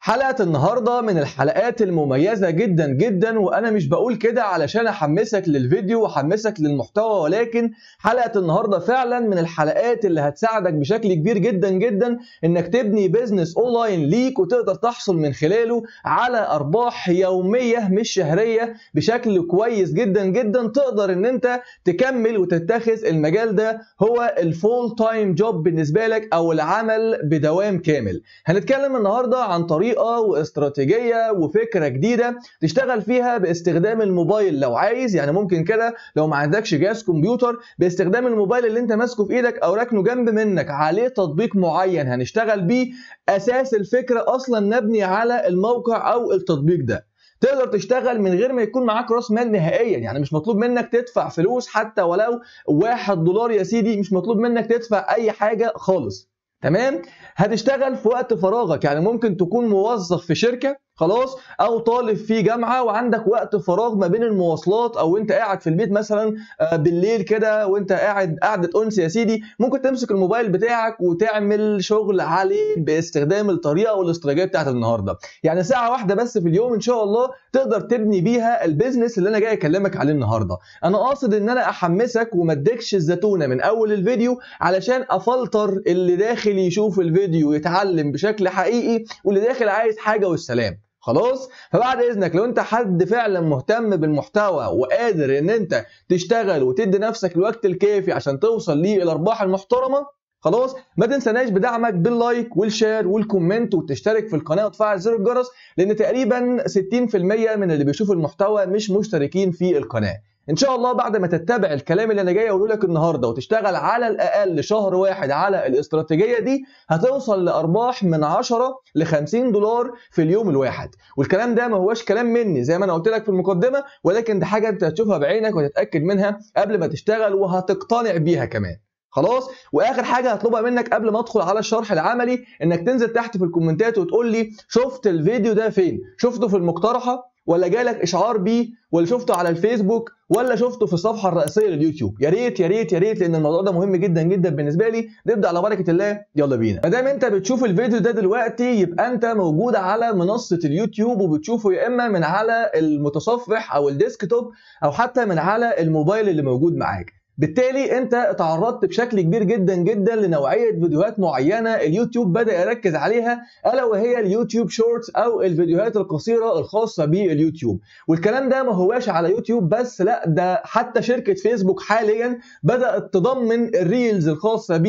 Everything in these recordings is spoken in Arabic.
حلقة النهاردة من الحلقات المميزة جدا جدا وأنا مش بقول كده علشان أحمسك للفيديو وأحمسك للمحتوى ولكن حلقة النهاردة فعلا من الحلقات اللي هتساعدك بشكل كبير جدا جدا إنك تبني بيزنس أونلاين ليك وتقدر تحصل من خلاله على أرباح يومية مش شهرية بشكل كويس جدا جدا تقدر إن أنت تكمل وتتخذ المجال ده هو الفول تايم جوب بالنسبة لك أو العمل بدوام كامل. هنتكلم النهاردة عن طريق طريقه واستراتيجيه وفكره جديده تشتغل فيها باستخدام الموبايل لو عايز يعني ممكن كده لو ما عندكش جهاز كمبيوتر باستخدام الموبايل اللي انت ماسكه في ايدك او راكنه جنب منك عليه تطبيق معين هنشتغل بيه اساس الفكره اصلا نبني على الموقع او التطبيق ده تقدر تشتغل من غير ما يكون معاك راس مال نهائيا يعني مش مطلوب منك تدفع فلوس حتى ولو واحد دولار يا سيدي مش مطلوب منك تدفع اي حاجه خالص تمام هتشتغل في وقت فراغك يعني ممكن تكون موظف في شركه خلاص او طالب في جامعه وعندك وقت فراغ ما بين المواصلات او انت قاعد في البيت مثلا آه، بالليل كده وانت قاعد قعده انس يا سيدي ممكن تمسك الموبايل بتاعك وتعمل شغل عليه باستخدام الطريقه والاستراتيجيه بتاعت النهارده يعني ساعه واحده بس في اليوم ان شاء الله تقدر تبني بيها البيزنس اللي انا جاي اكلمك عليه النهارده انا قاصد ان انا احمسك وما اديكش الزتونه من اول الفيديو علشان افلتر اللي داخل يشوف الفيديو يتعلم بشكل حقيقي واللي داخل عايز حاجه والسلام خلاص فبعد اذنك لو انت حد فعلا مهتم بالمحتوى وقادر ان انت تشتغل وتدي نفسك الوقت الكافي عشان توصل للارباح المحترمه خلاص ما تنسناش بدعمك باللايك والشير والكومنت وتشترك في القناه وتفعل زر الجرس لان تقريبا 60% من اللي بيشوفوا المحتوى مش مشتركين في القناه ان شاء الله بعد ما تتبع الكلام اللي انا جاي اقوله لك النهارده وتشتغل على الاقل شهر واحد على الاستراتيجيه دي هتوصل لارباح من 10 ل 50 دولار في اليوم الواحد والكلام ده ما هواش كلام مني زي ما انا قلت لك في المقدمه ولكن دي حاجه انت هتشوفها بعينك وتتاكد منها قبل ما تشتغل وهتقتنع بيها كمان خلاص واخر حاجه هطلبها منك قبل ما ادخل على الشرح العملي انك تنزل تحت في الكومنتات وتقول لي شفت الفيديو ده فين شفته في المقترحه ولا جالك اشعار بيه ولا شفته على الفيسبوك ولا شفته في الصفحه الرئيسيه لليوتيوب يا ريت يا ريت يا ريت لان الموضوع ده مهم جدا جدا بالنسبه لي نبدا على بركه الله يلا بينا ما دام انت بتشوف الفيديو ده دلوقتي يبقى انت موجود على منصه اليوتيوب وبتشوفه يا اما من على المتصفح او الديسك توب او حتى من على الموبايل اللي موجود معاك بالتالي انت تعرضت بشكل كبير جدا جدا لنوعيه فيديوهات معينه اليوتيوب بدا يركز عليها الا وهي اليوتيوب شورتس او الفيديوهات القصيره الخاصه باليوتيوب والكلام ده ما هواش على يوتيوب بس لا ده حتى شركه فيسبوك حاليا بدات تضمن الريلز الخاصه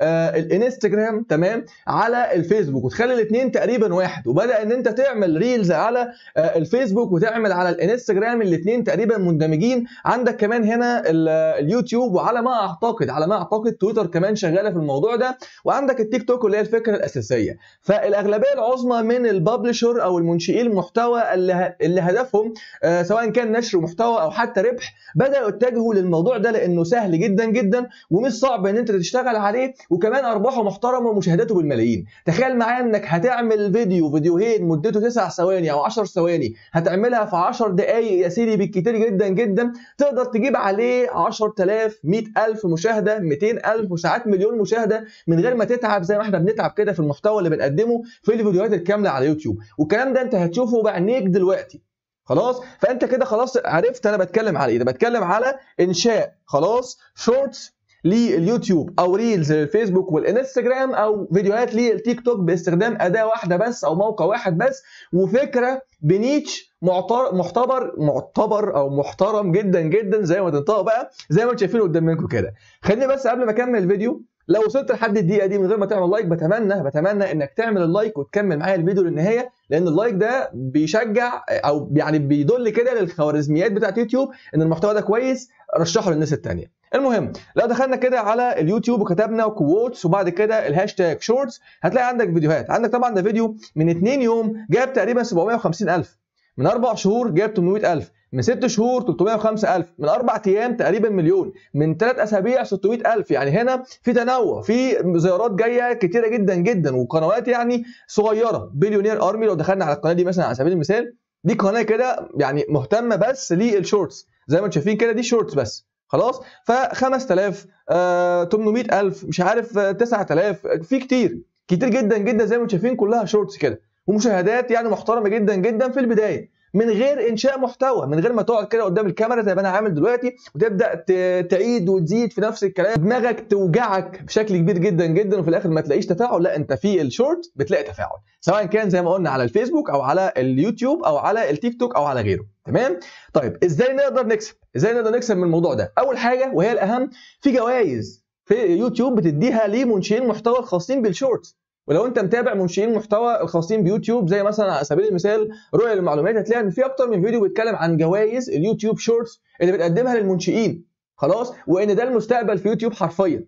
آه، الانستغرام تمام على الفيسبوك وتخلي الاثنين تقريبا واحد وبدا ان انت تعمل ريلز على آه، الفيسبوك وتعمل على الانستجرام الاثنين تقريبا مندمجين عندك كمان هنا آه، اليوتيوب اليوتيوب وعلى ما اعتقد على ما اعتقد تويتر كمان شغاله في الموضوع ده وعندك التيك توك اللي هي الفكره الاساسيه فالاغلبيه العظمى من الببلشر او المنشئي المحتوى اللي اللي هدفهم آه، سواء كان نشر محتوى او حتى ربح بداوا يتجهوا للموضوع ده لانه سهل جدا جدا ومش صعب ان انت تشتغل عليه وكمان ارباحه محترمه ومشاهداته بالملايين تخيل معايا انك هتعمل فيديو فيديوهين مدته 9 ثواني او 10 ثواني هتعملها في 10 دقائق يا سيدي بالكتير جدا جدا تقدر تجيب عليه 10000 100,000 100,000 مشاهده 200,000 وساعات مليون مشاهده من غير ما تتعب زي ما احنا بنتعب كده في المحتوى اللي بنقدمه في الفيديوهات الكامله على يوتيوب والكلام ده انت هتشوفه بعينيك دلوقتي خلاص فانت كده خلاص عرفت انا بتكلم على ايه ده بتكلم على انشاء خلاص شورتس لليوتيوب او ريلز للفيسبوك والانستجرام او فيديوهات للتيك توك باستخدام اداه واحده بس او موقع واحد بس وفكره بنيتش معتبر معتبر او محترم جدا جدا زي ما تنطقوا بقى زي ما انتم شايفين قدام منكم كده خليني بس قبل ما اكمل الفيديو لو وصلت لحد الدقيقه دي من غير ما تعمل لايك بتمنى بتمنى انك تعمل اللايك وتكمل معايا الفيديو للنهايه لان اللايك ده بيشجع او يعني بيدل كده للخوارزميات بتاعت يوتيوب ان المحتوى ده كويس رشحه للناس التانيه المهم لو دخلنا كده على اليوتيوب وكتبنا كووتس وبعد كده الهاشتاج شورتس هتلاقي عندك فيديوهات عندك طبعا ده فيديو من 2 يوم جاب تقريبا 750000 من اربع شهور جاب 800000 من ست شهور 305000 من اربع ايام تقريبا مليون من ثلاث اسابيع 600000 يعني هنا في تنوع في زيارات جايه كتيره جدا جدا وقنوات يعني صغيره بليونير ارمي لو دخلنا على القناه دي مثلا على سبيل المثال دي قناه كده يعني مهتمه بس للشورتس زي ما انتم شايفين كده دي شورتس بس خلاص ف 5000 800000 آه، مش عارف 9000 آه، في كتير كتير جدا جدا زي ما انتم شايفين كلها شورتس كده ومشاهدات يعني محترمه جدا جدا في البدايه من غير انشاء محتوى من غير ما تقعد كده قدام الكاميرا زي ما انا عامل دلوقتي وتبدا تعيد وتزيد في نفس الكلام دماغك توجعك بشكل كبير جدا جدا وفي الاخر ما تلاقيش تفاعل لا انت في الشورت بتلاقي تفاعل سواء كان زي ما قلنا على الفيسبوك او على اليوتيوب او على التيك توك او على غيره تمام طيب ازاي نقدر نكسب ازاي نقدر نكسب من الموضوع ده اول حاجه وهي الاهم في جوائز في يوتيوب بتديها لمنشئين محتوى الخاصين بالشورتس ولو انت متابع منشئين محتوى الخاصين بيوتيوب زي مثلا على سبيل المثال رؤيه للمعلومات هتلاقي ان في اكتر من فيديو بيتكلم عن جوائز اليوتيوب شورتس اللي بتقدمها للمنشئين خلاص وان ده المستقبل في يوتيوب حرفيا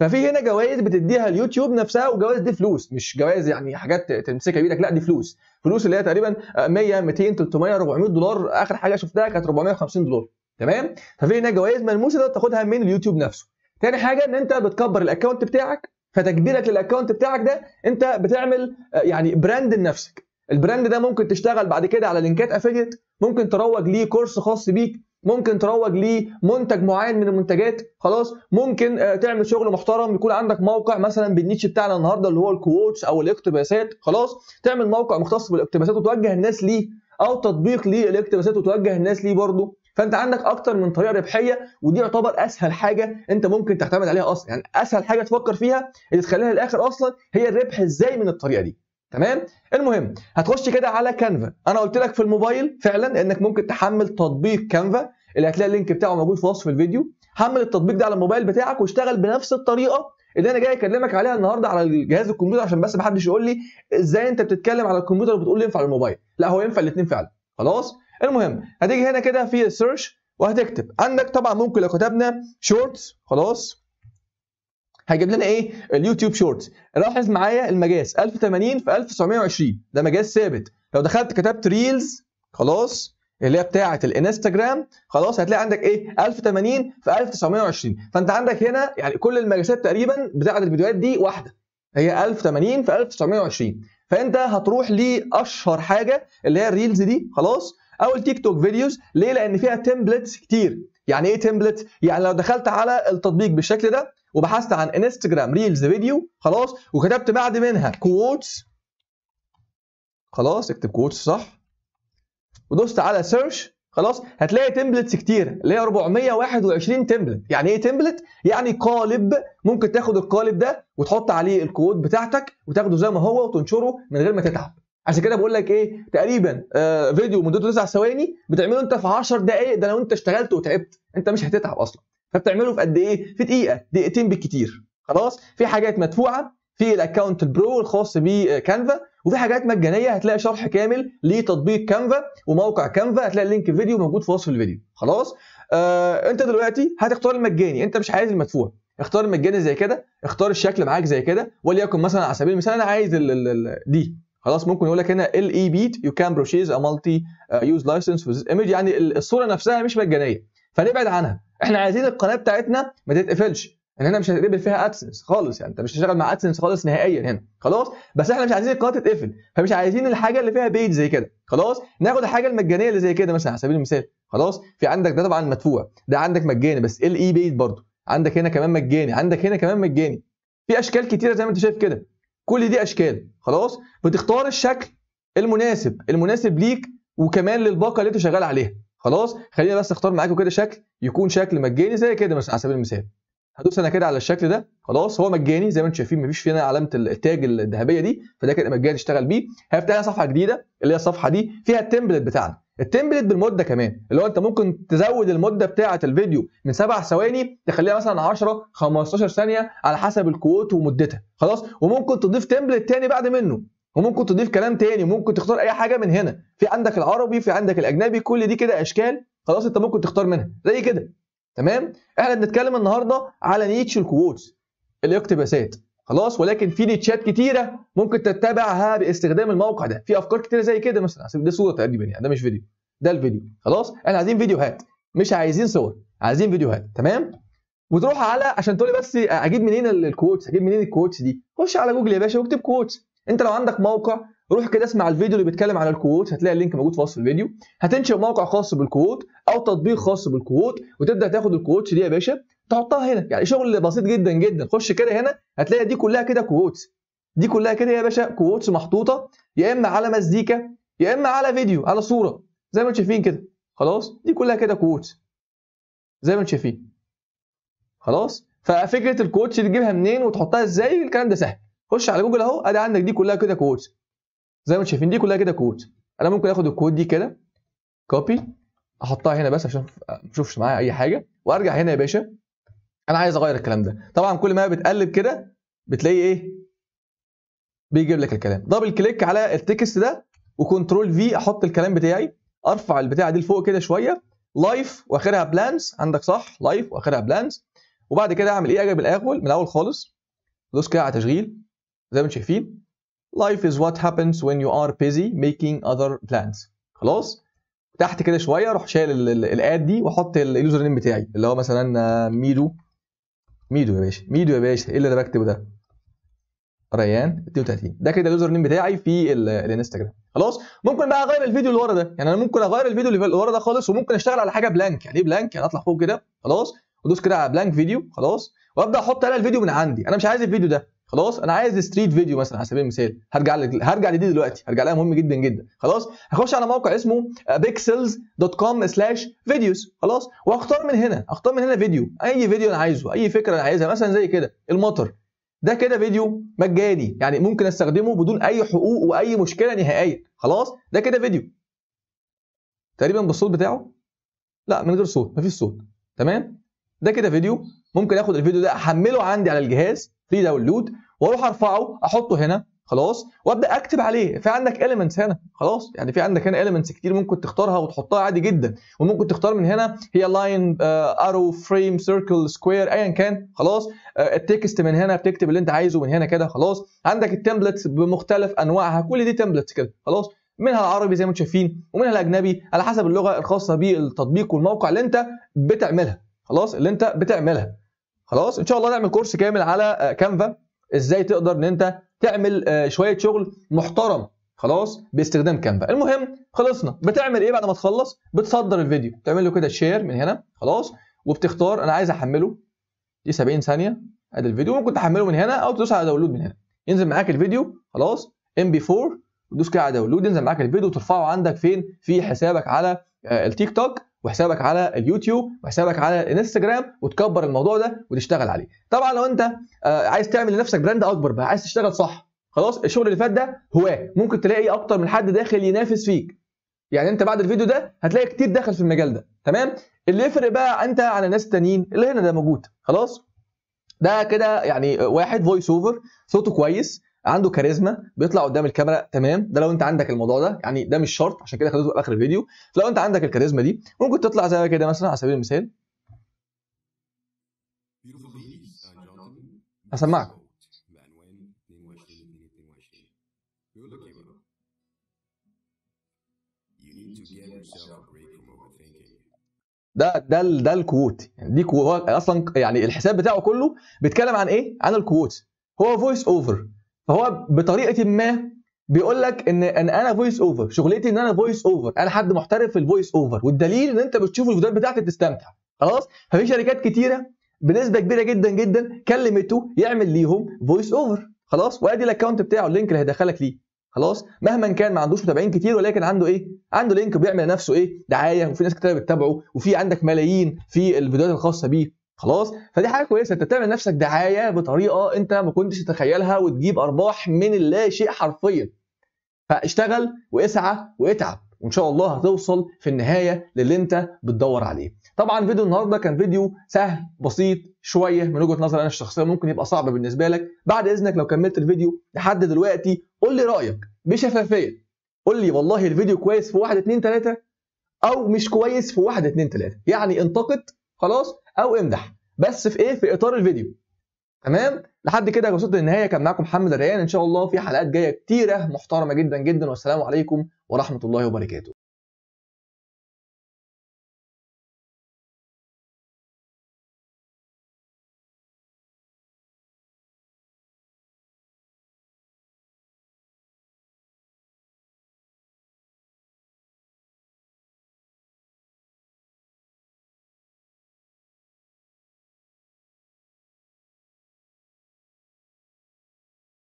ففي هنا جوائز بتديها اليوتيوب نفسها والجوائز دي فلوس مش جوائز يعني حاجات تمسكها بايدك لا دي فلوس فلوس اللي هي تقريبا 100 200 300 400 دولار اخر حاجه شفتها كانت 450 دولار تمام ففي هنا جوائز ملموسه تقدر تاخدها من اليوتيوب نفسه تاني حاجه ان انت بتكبر الاكونت بتاعك فتكبيرك للاكونت بتاعك ده انت بتعمل آه، يعني براند لنفسك البراند ده ممكن تشتغل بعد كده على لينكات افيليت ممكن تروج ليه كورس خاص بيك ممكن تروج لمنتج معين من المنتجات خلاص ممكن آه، تعمل شغل محترم يكون عندك موقع مثلا بالنيتش بتاعنا النهارده اللي هو الكووتش او الاقتباسات خلاص تعمل موقع مختص بالاقتباسات وتوجه الناس ليه او تطبيق للاقتباسات وتوجه الناس ليه برضه فانت عندك اكتر من طريقه ربحيه ودي يعتبر اسهل حاجه انت ممكن تعتمد عليها اصلا يعني اسهل حاجه تفكر فيها اللي تخليها للاخر اصلا هي الربح ازاي من الطريقه دي تمام المهم هتخش كده على كانفا انا قلت لك في الموبايل فعلا انك ممكن تحمل تطبيق كانفا اللي هتلاقي اللينك بتاعه موجود في وصف الفيديو حمل التطبيق ده على الموبايل بتاعك واشتغل بنفس الطريقه اللي انا جاي اكلمك عليها النهارده على جهاز الكمبيوتر عشان بس محدش يقول لي ازاي انت بتتكلم على الكمبيوتر وبتقول ينفع الموبايل لا هو ينفع الاثنين فعلا خلاص المهم هتيجي هنا كده في السيرش وهتكتب عندك طبعا ممكن لو كتبنا شورتس خلاص هيجيب لنا ايه اليوتيوب شورتس لاحظ معايا المقاس 1080 في 1920 ده مقاس ثابت لو دخلت كتبت ريلز خلاص اللي هي بتاعه الانستجرام خلاص هتلاقي عندك ايه 1080 في 1920 فانت عندك هنا يعني كل المقاسات تقريبا بتاعه الفيديوهات دي واحده هي 1080 في 1920 فانت هتروح لاشهر حاجه اللي هي الريلز دي خلاص او التيك توك فيديوز ليه لان فيها تمبلتس كتير يعني ايه تمبلت يعني لو دخلت على التطبيق بالشكل ده وبحثت عن انستجرام ريلز فيديو خلاص وكتبت بعد منها كوتس خلاص اكتب كوتس صح ودوست على سيرش خلاص هتلاقي تمبلتس كتير اللي هي 421 تمبلت يعني ايه تمبلت يعني قالب ممكن تاخد القالب ده وتحط عليه الكود بتاعتك وتاخده زي ما هو وتنشره من غير ما تتعب عشان كده بقول لك ايه تقريبا آه، فيديو مدته 9 ثواني بتعمله انت في 10 دقائق ده لو انت اشتغلت وتعبت انت مش هتتعب اصلا فبتعمله في قد ايه في دقيقه دقيقتين بالكتير خلاص في حاجات مدفوعه في الاكونت البرو الخاص بكانفا آه، وفي حاجات مجانيه هتلاقي شرح كامل لتطبيق كانفا وموقع كانفا هتلاقي اللينك الفيديو موجود في وصف الفيديو خلاص آه انت دلوقتي هتختار المجاني انت مش عايز المدفوع اختار المجاني زي كده اختار الشكل معاك زي كده وليكن مثلا على سبيل المثال انا عايز الـ الـ الـ دي خلاص ممكن يقول لك هنا e uh, يعني ال اي بيت يو كان بروشيز ا مالتي يوز لايسنس فور ايمج يعني الصوره نفسها مش مجانيه فنبعد عنها احنا عايزين القناه بتاعتنا ما تتقفلش ان هنا مش هتقبل فيها ادسنس خالص يعني انت مش هتشتغل مع ادسنس خالص نهائيا هنا خلاص بس احنا مش عايزين القناه تتقفل فمش عايزين الحاجه اللي فيها بيت زي كده خلاص ناخد الحاجه المجانيه اللي زي كده مثلا على سبيل المثال خلاص في عندك ده طبعا مدفوع ده عندك مجاني بس ال اي بيت برضه عندك هنا كمان مجاني عندك هنا كمان مجاني في اشكال كتيره زي ما انت شايف كده كل دي اشكال خلاص بتختار الشكل المناسب المناسب ليك وكمان للباقه اللي انت شغال عليها خلاص خلينا بس اختار معاكم كده شكل يكون شكل مجاني زي كده مثلا على سبيل المثال هدوس انا كده على الشكل ده خلاص هو مجاني زي ما انتم شايفين مفيش فينا علامه التاج الذهبيه دي فده كده مجاني تشتغل بيه هفتح صفحه جديده اللي هي الصفحه دي فيها التمبلت بتاعنا التمبلت بالمده كمان اللي هو انت ممكن تزود المده بتاعه الفيديو من سبع ثواني تخليها مثلا 10 15 ثانيه على حسب الكوت ومدتها خلاص وممكن تضيف تمبلت تاني بعد منه وممكن تضيف كلام تاني ممكن تختار اي حاجه من هنا في عندك العربي في عندك الاجنبي كل دي كده اشكال خلاص انت ممكن تختار منها زي كده تمام احنا بنتكلم النهارده على نيتش الكوتس الاقتباسات خلاص ولكن في نيتشات كتيره ممكن تتبعها باستخدام الموقع ده في افكار كتيره زي كده مثلا ده صوره تقريبا يعني ده مش فيديو ده الفيديو خلاص احنا عايزين فيديوهات مش عايزين صور عايزين فيديوهات تمام وتروح على عشان تقول لي بس اجيب منين الكوتس اجيب منين الكوتس دي خش على جوجل يا باشا واكتب كوتس انت لو عندك موقع روح كده اسمع الفيديو اللي بيتكلم على الكوت هتلاقي اللينك موجود في وصف الفيديو هتنشئ موقع خاص بالكوت او تطبيق خاص بالكوت وتبدا تاخد الكوتش دي يا باشا تحطها هنا يعني شغل بسيط جدا جدا خش كده هنا هتلاقي دي كلها كده كوتس دي كلها كده يا باشا كوتس محطوطه يا اما على مزيكا يا اما على فيديو على صوره زي ما انتم شايفين كده خلاص دي كلها كده كوتس زي ما انتم شايفين خلاص ففكره الكوتس تجيبها منين وتحطها ازاي الكلام ده سهل خش على جوجل اهو ادي عندك دي كلها كده كوتس زي ما انتم شايفين دي كلها كده كوتس انا ممكن اخد الكود دي كده كوبي احطها هنا بس عشان ما اشوفش معايا اي حاجه وارجع هنا يا باشا انا عايز اغير الكلام ده طبعا كل ما بتقلب كده بتلاقي ايه بيجيب لك الكلام دبل كليك على التكست ده وكنترول في احط الكلام بتاعي ارفع البتاعه دي لفوق كده شويه لايف واخرها بلانس عندك صح لايف واخرها بلانس وبعد كده اعمل ايه اجي بالاول من الاول خالص دوس كده على تشغيل زي ما انتم شايفين life is what happens when you are busy making other plans خلاص تحت كده شويه اروح شايل الاد دي واحط اليوزر نيم بتاعي اللي هو مثلا ميدو آه، ميدو يا باشا ميدو يا باشا ايه اللي انا بكتبه ده ريان 32 ده كده اليوزر نيم بتاعي في الانستجرام خلاص ممكن بقى اغير الفيديو اللي ورا ده يعني انا ممكن اغير الفيديو اللي ورا ده خالص وممكن اشتغل على حاجه بلانك يعني ايه بلانك يعني اطلع فوق كده خلاص وادوس كده على بلانك فيديو خلاص وابدا احط انا الفيديو من عندي انا مش عايز الفيديو ده خلاص انا عايز ستريت فيديو مثلا على سبيل المثال هرجع لك هرجع لدي دلوقتي هرجع لها مهم جدا جدا خلاص هخش على موقع اسمه pixels.com/videos خلاص واختار من هنا اختار من هنا فيديو اي فيديو انا عايزه اي فكره انا عايزها مثلا زي كده المطر ده كده فيديو مجاني يعني ممكن استخدمه بدون اي حقوق واي مشكله نهائيه خلاص ده كده فيديو تقريبا بالصوت بتاعه لا من غير صوت مفيش صوت تمام ده كده فيديو ممكن اخد الفيديو ده احمله عندي على الجهاز 3 داونلود واروح ارفعه احطه هنا خلاص وابدا اكتب عليه في عندك اليمنتس هنا خلاص يعني في عندك هنا اليمنتس كتير ممكن تختارها وتحطها عادي جدا وممكن تختار من هنا هي لاين ارو فريم سيركل سكوير ايا كان خلاص آه التكست من هنا بتكتب اللي انت عايزه من هنا كده خلاص عندك التمبلتس بمختلف انواعها كل دي تمبلتس كده خلاص منها العربي زي ما انتم شايفين ومنها الاجنبي على حسب اللغه الخاصه بالتطبيق والموقع اللي انت بتعملها خلاص اللي انت بتعملها خلاص ان شاء الله نعمل كورس كامل على كانفا آه، ازاي تقدر ان انت تعمل آه، شويه شغل محترم خلاص باستخدام كانفا المهم خلصنا بتعمل ايه بعد ما تخلص بتصدر الفيديو تعمل له كده شير من هنا خلاص وبتختار انا عايز احمله دي 70 ثانيه ادي الفيديو ممكن تحمله من هنا او تدوس على داونلود من هنا ينزل معاك الفيديو خلاص ام بي 4 تدوس كده على داونلود ينزل معاك الفيديو وترفعه عندك فين في حسابك على آه، التيك توك وحسابك على اليوتيوب وحسابك على الانستجرام وتكبر الموضوع ده وتشتغل عليه طبعا لو انت آه، عايز تعمل لنفسك براند اكبر بقى عايز تشتغل صح خلاص الشغل اللي فات ده هواه ممكن تلاقي اكتر من حد داخل ينافس فيك يعني انت بعد الفيديو ده هتلاقي كتير داخل في المجال ده تمام اللي يفرق بقى انت على ناس تانيين اللي هنا ده موجود خلاص ده كده يعني واحد فويس اوفر صوته كويس عنده كاريزما بيطلع قدام الكاميرا تمام ده لو انت عندك الموضوع ده يعني ده مش شرط عشان كده خليته في اخر الفيديو فلو انت عندك الكاريزما دي ممكن تطلع زي كده مثلا على سبيل المثال uh, هسمعك ده ده ده الكوت يعني دي هو اصلا يعني الحساب بتاعه كله بيتكلم عن ايه؟ عن الكوت هو فويس اوفر فهو بطريقه ما بيقول لك ان ان انا فويس اوفر شغلتي ان انا فويس اوفر انا حد محترف في الفويس اوفر والدليل ان انت بتشوف الفيديوهات بتاعتي تستمتع خلاص ففي شركات كتيره بنسبه كبيره جدا جدا كلمته يعمل ليهم فويس اوفر خلاص وادي الاكونت بتاعه اللينك اللي هيدخلك ليه خلاص مهما كان ما عندوش متابعين كتير ولكن عنده ايه عنده لينك بيعمل لنفسه ايه دعايه وفي ناس كتير بتتابعه وفي عندك ملايين في الفيديوهات الخاصه بيه خلاص فدي حاجه كويسه انت بتعمل نفسك دعايه بطريقه انت ما كنتش تتخيلها وتجيب ارباح من لا شيء حرفيا فاشتغل واسعى واتعب وان شاء الله هتوصل في النهايه للي انت بتدور عليه طبعا فيديو النهارده كان فيديو سهل بسيط شويه من وجهه نظري انا الشخصيه ممكن يبقى صعب بالنسبه لك بعد اذنك لو كملت الفيديو لحد دلوقتي قول لي رايك بشفافيه قول لي والله الفيديو كويس في 1 2 3 او مش كويس في 1 2 3 يعني انتقد خلاص او امدح بس في ايه في اطار الفيديو تمام لحد كده وصلت للنهايه كان معاكم محمد الريان ان شاء الله في حلقات جايه كتيره محترمه جدا جدا والسلام عليكم ورحمه الله وبركاته